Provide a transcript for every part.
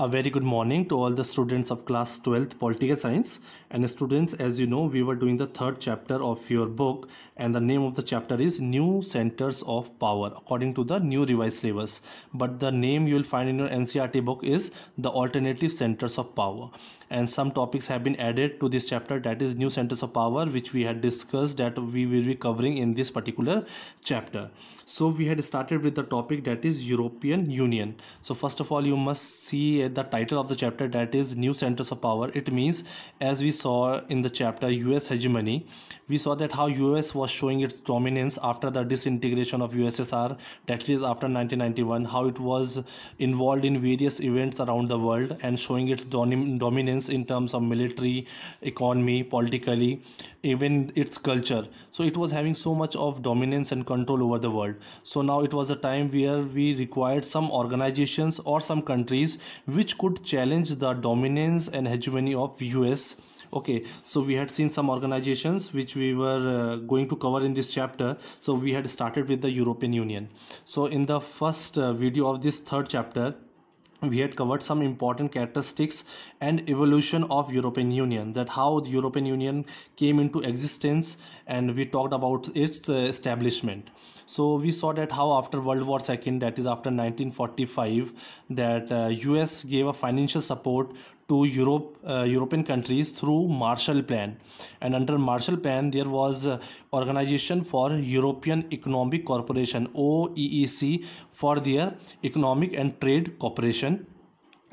A very good morning to all the students of class 12th political science and students as you know we were doing the third chapter of your book and the name of the chapter is new centers of power according to the new revised syllabus but the name you will find in your NCRT book is the alternative centers of power and some topics have been added to this chapter that is new centers of power which we had discussed that we will be covering in this particular chapter so we had started with the topic that is European Union so first of all you must see the title of the chapter that is new centers of power it means as we saw in the chapter us hegemony we saw that how us was showing its dominance after the disintegration of ussr that is after 1991 how it was involved in various events around the world and showing its dominance in terms of military economy politically even its culture so it was having so much of dominance and control over the world so now it was a time where we required some organizations or some countries which could challenge the dominance and hegemony of US okay so we had seen some organizations which we were uh, going to cover in this chapter so we had started with the European Union so in the first uh, video of this third chapter we had covered some important characteristics and evolution of european union that how the european union came into existence and we talked about its uh, establishment so we saw that how after world war ii that is after 1945 that uh, us gave a financial support to Europe, uh, European countries through Marshall Plan. And under Marshall Plan, there was uh, Organization for European Economic Corporation, OEEC, for their economic and trade cooperation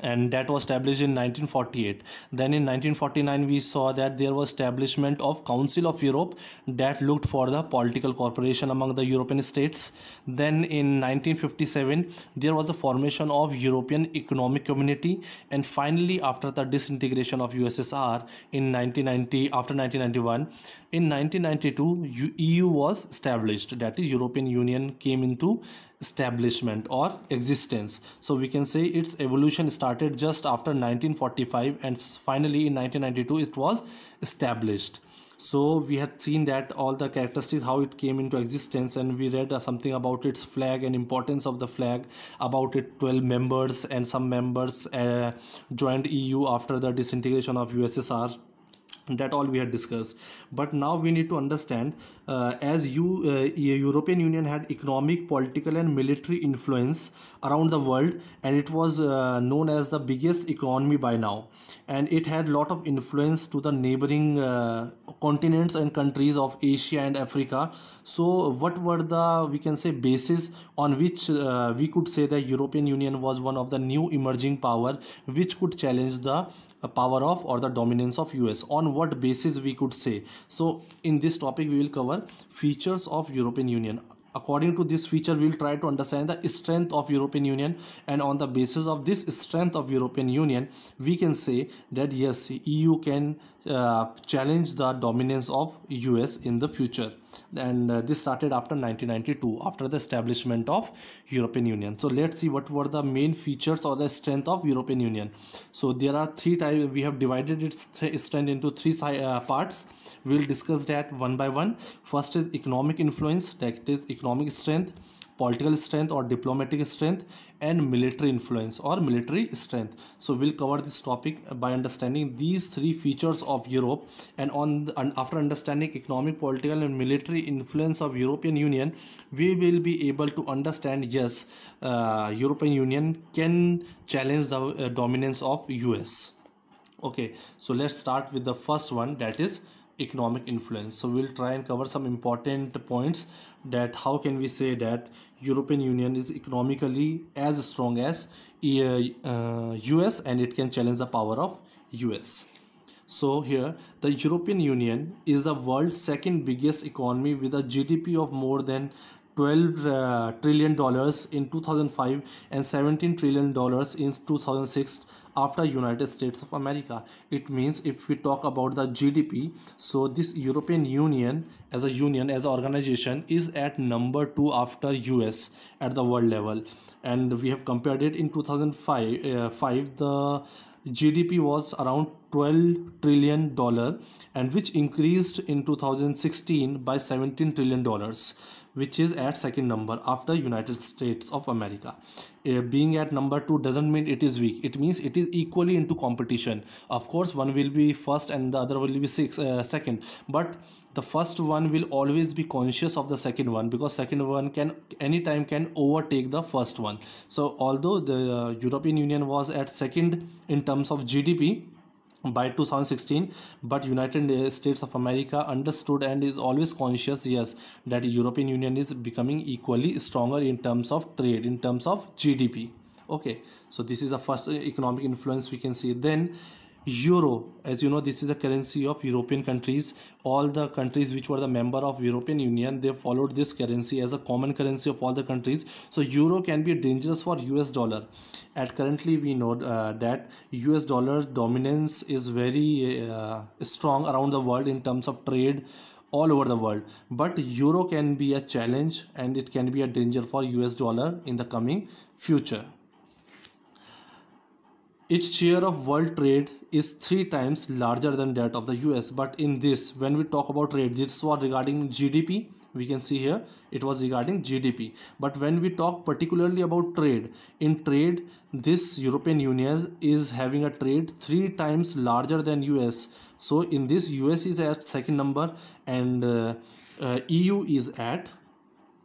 and that was established in 1948 then in 1949 we saw that there was establishment of council of europe that looked for the political cooperation among the european states then in 1957 there was a formation of european economic community and finally after the disintegration of ussr in 1990 after 1991 in 1992 eu was established that is european union came into establishment or existence so we can say its evolution started just after 1945 and finally in 1992 it was established so we had seen that all the characteristics how it came into existence and we read uh, something about its flag and importance of the flag about it 12 members and some members uh, joined eu after the disintegration of ussr that all we had discussed but now we need to understand uh, as you uh, european union had economic political and military influence around the world and it was uh, known as the biggest economy by now and it had lot of influence to the neighboring uh, continents and countries of asia and africa so what were the we can say basis on which uh, we could say the European Union was one of the new emerging power which could challenge the uh, power of or the dominance of US on what basis we could say so in this topic we will cover features of European Union According to this feature, we'll try to understand the strength of European Union and on the basis of this strength of European Union, we can say that yes, EU can uh, challenge the dominance of US in the future. And uh, this started after 1992, after the establishment of European Union. So let's see what were the main features or the strength of European Union. So there are three types, we have divided its strength into three uh, parts we'll discuss that one by one first is economic influence that is economic strength political strength or diplomatic strength and military influence or military strength so we'll cover this topic by understanding these three features of europe and on the, and after understanding economic political and military influence of european union we will be able to understand yes uh, european union can challenge the uh, dominance of us okay so let's start with the first one that is economic influence so we'll try and cover some important points that how can we say that european union is economically as strong as us uh, uh, and it can challenge the power of us so here the european union is the world's second biggest economy with a gdp of more than 12 uh, trillion dollars in 2005 and 17 trillion dollars in 2006 after United States of America. It means if we talk about the GDP, so this European Union as a union, as an organization is at number 2 after US at the world level. And we have compared it in 2005, uh, five, the GDP was around 12 trillion dollar and which increased in 2016 by 17 trillion dollars which is at second number after united states of america uh, being at number 2 doesn't mean it is weak it means it is equally into competition of course one will be first and the other will be six, uh, second but the first one will always be conscious of the second one because second one can anytime can overtake the first one so although the uh, european union was at second in terms of gdp by 2016 but united states of america understood and is always conscious yes that european union is becoming equally stronger in terms of trade in terms of gdp okay so this is the first uh, economic influence we can see then euro as you know this is the currency of european countries all the countries which were the member of european union they followed this currency as a common currency of all the countries so euro can be dangerous for us dollar at currently we know uh, that us dollar dominance is very uh, strong around the world in terms of trade all over the world but euro can be a challenge and it can be a danger for us dollar in the coming future its share of world trade is three times larger than that of the US. But in this, when we talk about trade, this was regarding GDP. We can see here it was regarding GDP. But when we talk particularly about trade, in trade, this European Union is having a trade three times larger than US. So in this, US is at second number and uh, uh, EU is at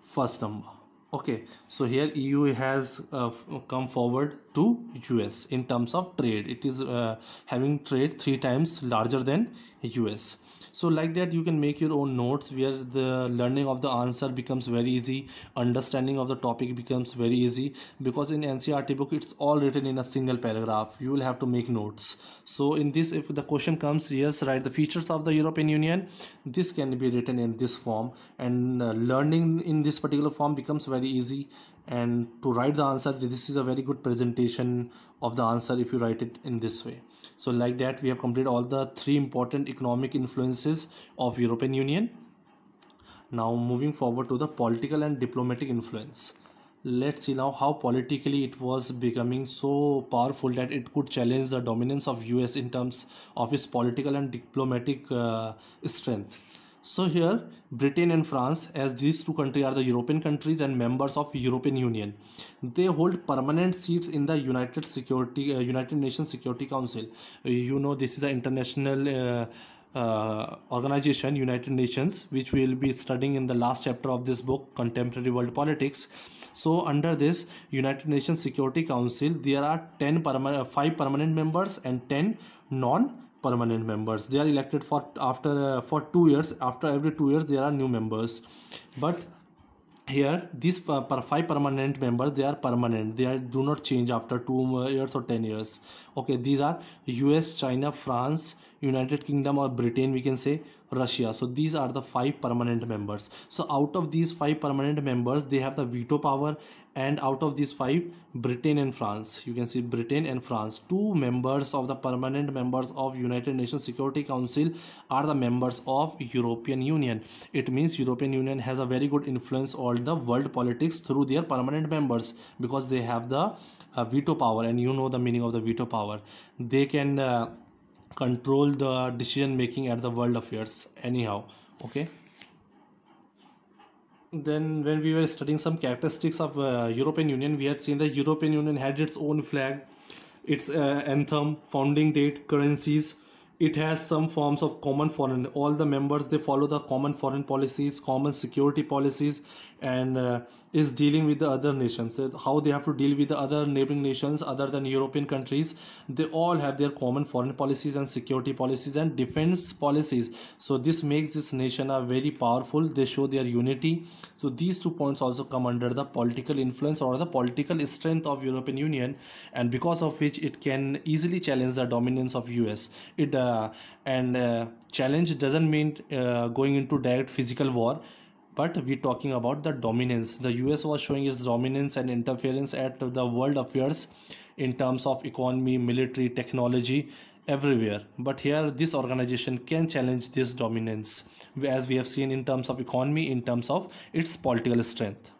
first number okay so here EU has uh, come forward to US in terms of trade it is uh, having trade three times larger than US so like that you can make your own notes where the learning of the answer becomes very easy understanding of the topic becomes very easy because in NCRT book it's all written in a single paragraph you will have to make notes so in this if the question comes yes write the features of the European Union this can be written in this form and uh, learning in this particular form becomes very easy and to write the answer this is a very good presentation of the answer if you write it in this way so like that we have completed all the three important economic influences of european union now moving forward to the political and diplomatic influence let's see now how politically it was becoming so powerful that it could challenge the dominance of us in terms of its political and diplomatic uh, strength so here Britain and France as these two countries are the European countries and members of European Union. They hold permanent seats in the United Security uh, United Nations Security Council. Uh, you know this is the international uh, uh organization United Nations which we will be studying in the last chapter of this book Contemporary World Politics. So under this United Nations Security Council there are 10 perma uh, 5 permanent members and 10 non permanent members they are elected for after uh, for two years after every two years there are new members but here these uh, five permanent members they are permanent they are, do not change after two uh, years or 10 years okay these are us china france united kingdom or britain we can say russia so these are the five permanent members so out of these five permanent members they have the veto power and out of these five britain and france you can see britain and france two members of the permanent members of united nations security council are the members of european union it means european union has a very good influence on the world politics through their permanent members because they have the uh, veto power and you know the meaning of the veto power they can uh, control the decision making at the world affairs anyhow okay then when we were studying some characteristics of uh, european union we had seen that european union had its own flag its uh, anthem founding date currencies it has some forms of common foreign all the members they follow the common foreign policies common security policies and uh, is dealing with the other nations how they have to deal with the other neighboring nations other than european countries they all have their common foreign policies and security policies and defense policies so this makes this nation a very powerful they show their unity so these two points also come under the political influence or the political strength of european union and because of which it can easily challenge the dominance of us it uh, and uh, challenge doesn't mean uh, going into direct physical war but we're talking about the dominance the us was showing its dominance and interference at the world affairs in terms of economy military technology everywhere but here this organization can challenge this dominance as we have seen in terms of economy in terms of its political strength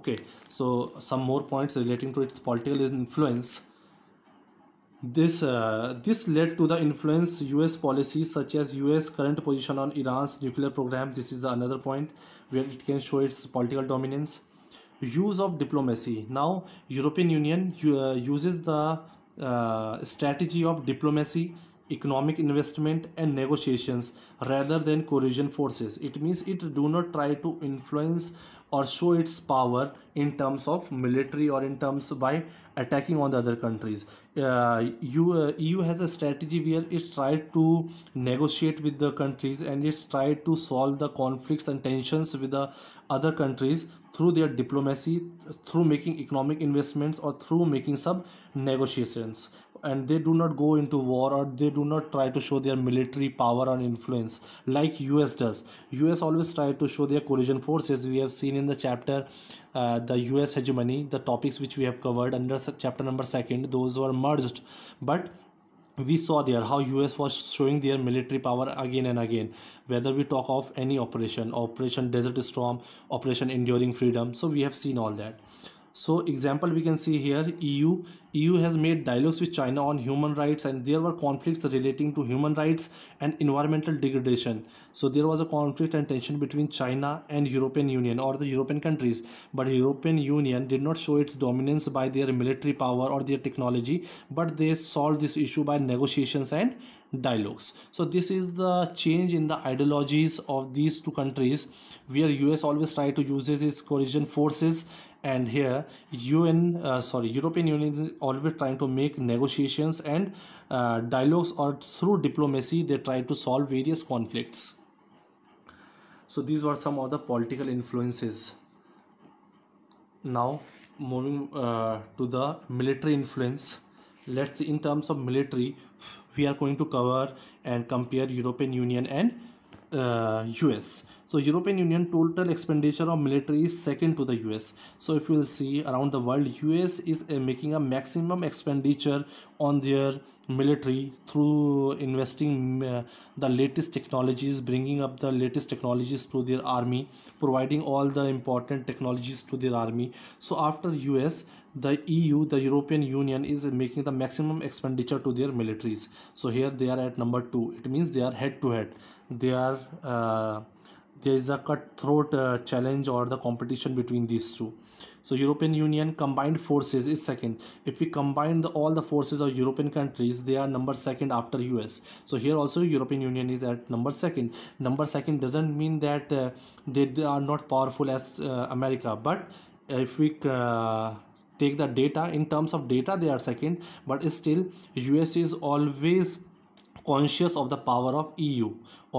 okay so some more points relating to its political influence this, uh, this led to the influence US policies such as US current position on Iran's nuclear program. This is another point where it can show its political dominance. Use of diplomacy. Now, European Union uh, uses the uh, strategy of diplomacy, economic investment and negotiations rather than coercion forces. It means it do not try to influence or show its power in terms of military or in terms by attacking on the other countries. Uh, EU, uh, EU has a strategy where it's tried to negotiate with the countries and it's tried to solve the conflicts and tensions with the other countries through their diplomacy, through making economic investments or through making some negotiations and they do not go into war or they do not try to show their military power and influence like US does. US always try to show their coalition forces. We have seen in the chapter uh, the US hegemony, the topics which we have covered under chapter number second, those were merged. But we saw there how us was showing their military power again and again whether we talk of any operation operation desert storm operation enduring freedom so we have seen all that so example we can see here EU EU has made dialogues with China on human rights and there were conflicts relating to human rights and environmental degradation so there was a conflict and tension between China and European Union or the European countries but European Union did not show its dominance by their military power or their technology but they solved this issue by negotiations and dialogues so this is the change in the ideologies of these two countries where US always try to use its coercion forces and here UN uh, sorry European Union is always trying to make negotiations and uh, dialogues or through diplomacy they try to solve various conflicts so these were some of the political influences now moving uh, to the military influence let's see in terms of military we are going to cover and compare European Union and US uh, so European Union total expenditure of military is second to the US. So if you will see around the world, US is uh, making a maximum expenditure on their military through investing uh, the latest technologies, bringing up the latest technologies to their army, providing all the important technologies to their army. So after US, the EU, the European Union is making the maximum expenditure to their militaries. So here they are at number two. It means they are head to head. They are uh, there is a cutthroat uh, challenge or the competition between these two so european union combined forces is second if we combine the, all the forces of european countries they are number second after us so here also european union is at number second number second doesn't mean that uh, they, they, are not powerful as uh, america but if we uh, take the data in terms of data they are second but still us is always conscious of the power of eu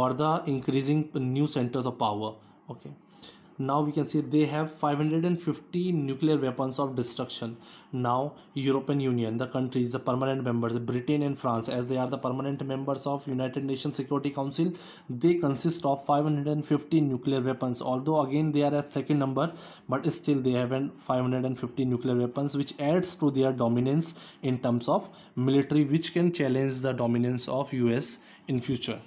or the increasing new centers of power okay now we can see they have 550 nuclear weapons of destruction now european union the countries the permanent members britain and france as they are the permanent members of united nations security council they consist of 550 nuclear weapons although again they are at second number but still they have 550 nuclear weapons which adds to their dominance in terms of military which can challenge the dominance of us in future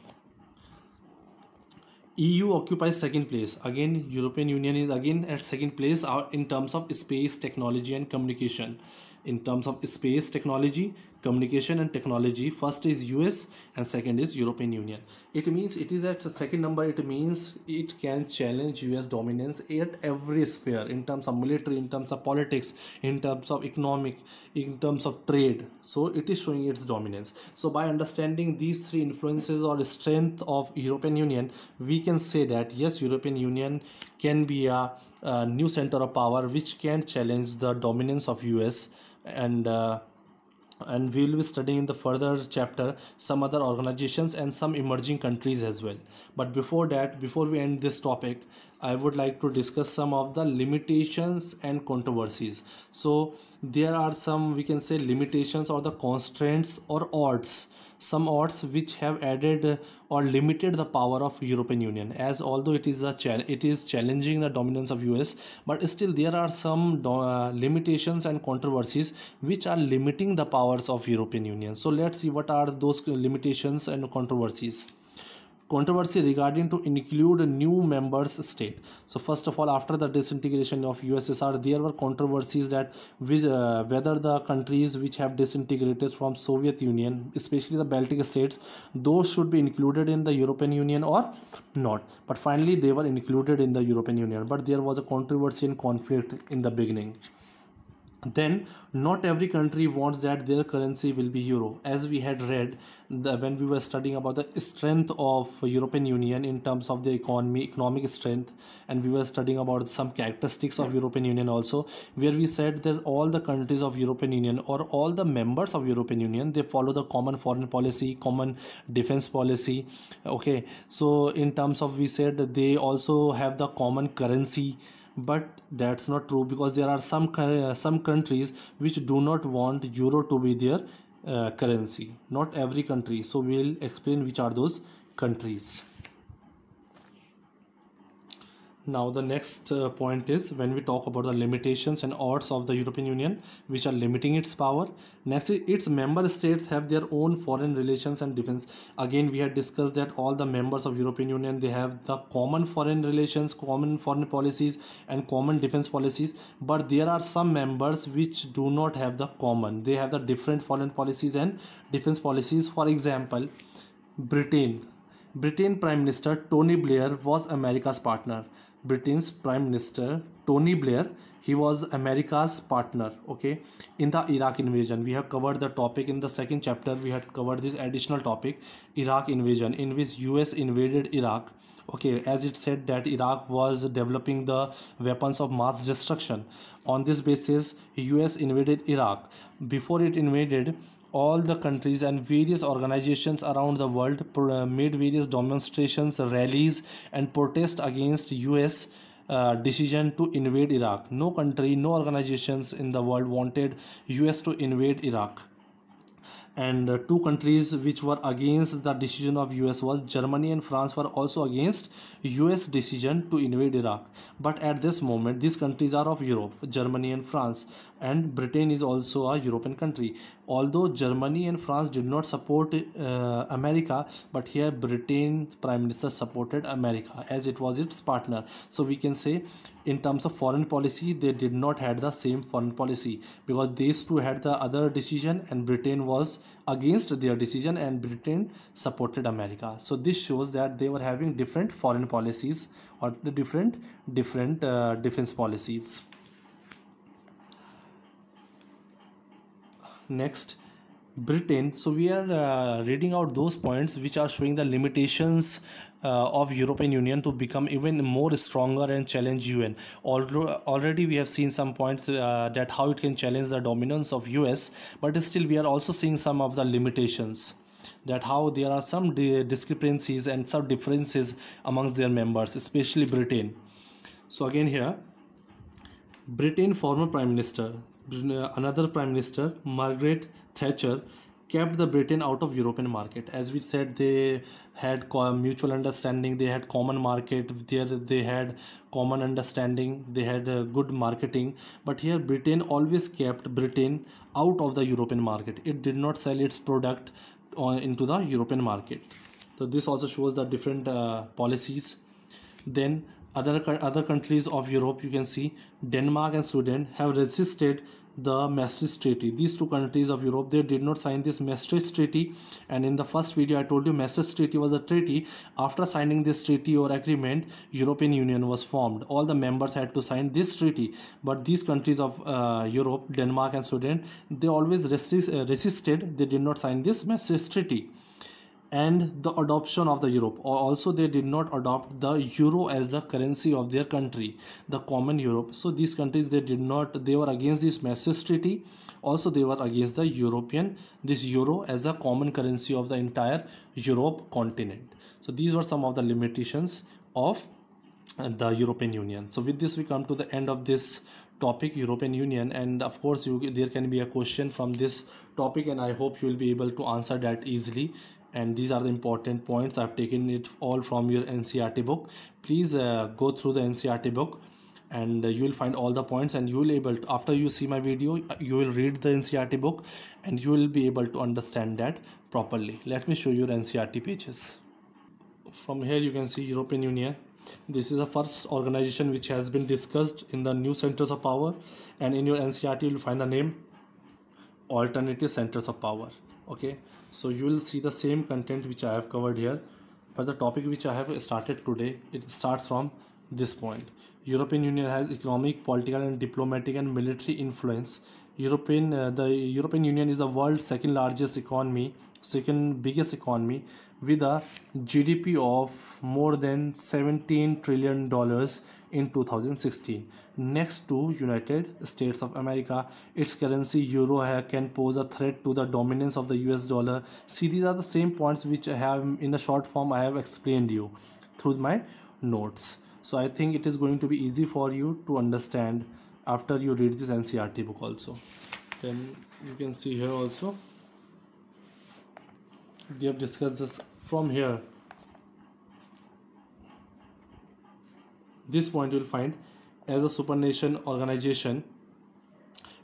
EU occupies second place. Again, European Union is again at second place uh, in terms of space technology and communication. In terms of space technology, communication and technology first is us and second is european union it means it is at the second number it means it can challenge us dominance at every sphere in terms of military in terms of politics in terms of economic in terms of trade so it is showing its dominance so by understanding these three influences or strength of european union we can say that yes european union can be a, a new center of power which can challenge the dominance of us and uh, and we will be studying in the further chapter some other organizations and some emerging countries as well but before that before we end this topic i would like to discuss some of the limitations and controversies so there are some we can say limitations or the constraints or odds some odds which have added uh, or limited the power of European Union as although it is a it is challenging the dominance of US but still there are some uh, limitations and controversies which are limiting the powers of European Union so let's see what are those limitations and controversies controversy regarding to include new members state so first of all after the disintegration of ussr there were controversies that uh, whether the countries which have disintegrated from soviet union especially the baltic states those should be included in the european union or not but finally they were included in the european union but there was a controversy and conflict in the beginning then not every country wants that their currency will be euro as we had read the, when we were studying about the strength of european union in terms of the economy economic strength and we were studying about some characteristics of european union also where we said that all the countries of european union or all the members of european union they follow the common foreign policy common defense policy okay so in terms of we said they also have the common currency but that's not true because there are some uh, some countries which do not want euro to be their uh, currency not every country so we'll explain which are those countries now the next uh, point is when we talk about the limitations and odds of the European Union which are limiting its power. Next its member states have their own foreign relations and defense. Again we had discussed that all the members of European Union they have the common foreign relations, common foreign policies and common defense policies but there are some members which do not have the common. They have the different foreign policies and defense policies. For example, Britain. Britain Prime Minister Tony Blair was America's partner Britain's Prime Minister Tony Blair. He was America's partner, okay, in the Iraq invasion. We have covered the topic in the second chapter. We had covered this additional topic, Iraq invasion, in which US invaded Iraq. Okay, as it said that Iraq was developing the weapons of mass destruction. On this basis, US invaded Iraq. Before it invaded, all the countries and various organizations around the world uh, made various demonstrations, rallies, and protests against US uh, decision to invade Iraq. No country, no organizations in the world wanted US to invade Iraq. And uh, two countries which were against the decision of US was Germany and France were also against US decision to invade Iraq. But at this moment, these countries are of Europe, Germany and France and Britain is also a European country. Although Germany and France did not support uh, America, but here Britain Prime Minister supported America as it was its partner. So we can say in terms of foreign policy, they did not had the same foreign policy because these two had the other decision and Britain was against their decision and Britain supported America. So this shows that they were having different foreign policies or different different uh, defense policies. next Britain. So we are uh, reading out those points which are showing the limitations uh, of European Union to become even more stronger and challenge UN. Already we have seen some points uh, that how it can challenge the dominance of US, but still we are also seeing some of the limitations that how there are some discrepancies and some differences amongst their members, especially Britain. So again here, Britain former Prime Minister another prime minister margaret thatcher kept the britain out of european market as we said they had mutual understanding they had common market there they had common understanding they had uh, good marketing but here britain always kept britain out of the european market it did not sell its product on, uh, into the european market so this also shows the different uh, policies then other other countries of Europe you can see Denmark and Sweden have resisted the Maastricht Treaty. These two countries of Europe, they did not sign this Maastricht Treaty. And in the first video, I told you Maastricht Treaty was a treaty. After signing this treaty or agreement, European Union was formed. All the members had to sign this treaty. But these countries of uh, Europe, Denmark and Sweden, they always resist, uh, resisted. They did not sign this Maastricht Treaty and the adoption of the Europe. Also, they did not adopt the euro as the currency of their country, the common Europe. So these countries they did not they were against this Maastricht Treaty. Also, they were against the European this euro as a common currency of the entire Europe continent. So these were some of the limitations of the European Union. So with this, we come to the end of this topic european union and of course you there can be a question from this topic and i hope you will be able to answer that easily and these are the important points i've taken it all from your ncrt book please uh, go through the ncrt book and uh, you will find all the points and you will able to, after you see my video uh, you will read the ncrt book and you will be able to understand that properly let me show you ncrt pages from here you can see european union this is the first organization which has been discussed in the new centers of power and in your ncrt you will find the name alternative centers of power okay so you will see the same content which I have covered here but the topic which I have started today it starts from this point European Union has economic political and diplomatic and military influence European uh, the European Union is the world's second largest economy second biggest economy with a GDP of more than 17 trillion dollars in 2016 next to united states of america its currency euro can pose a threat to the dominance of the us dollar see these are the same points which i have in the short form i have explained you through my notes so i think it is going to be easy for you to understand after you read this ncrt book also then you can see here also we have discussed this from here this point you will find as a supernation organization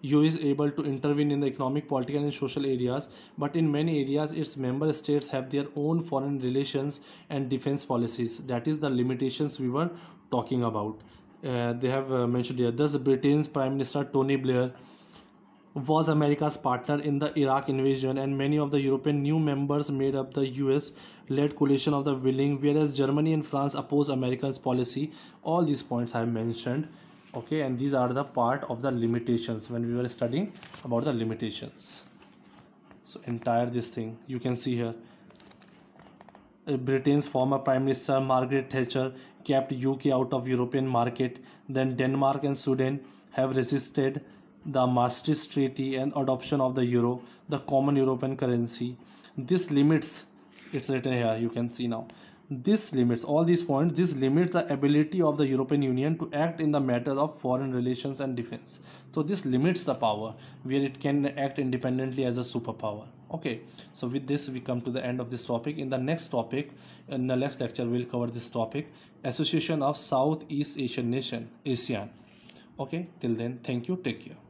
U is able to intervene in the economic, political and social areas, but in many areas its member states have their own foreign relations and defense policies. That is the limitations we were talking about. Uh, they have uh, mentioned here. Thus, Britain's Prime Minister Tony Blair was America's partner in the Iraq invasion and many of the European new members made up the US led coalition of the willing whereas Germany and France oppose America's policy all these points I have mentioned okay and these are the part of the limitations when we were studying about the limitations so entire this thing you can see here uh, Britain's former Prime Minister Margaret Thatcher kept UK out of European market. Then Denmark and Sweden have resisted the Maastricht Treaty and adoption of the euro, the common European currency. This limits it's written here you can see now this limits all these points this limits the ability of the european union to act in the matter of foreign relations and defense so this limits the power where it can act independently as a superpower okay so with this we come to the end of this topic in the next topic in the next lecture we'll cover this topic association of southeast asian nation asean okay till then thank you take care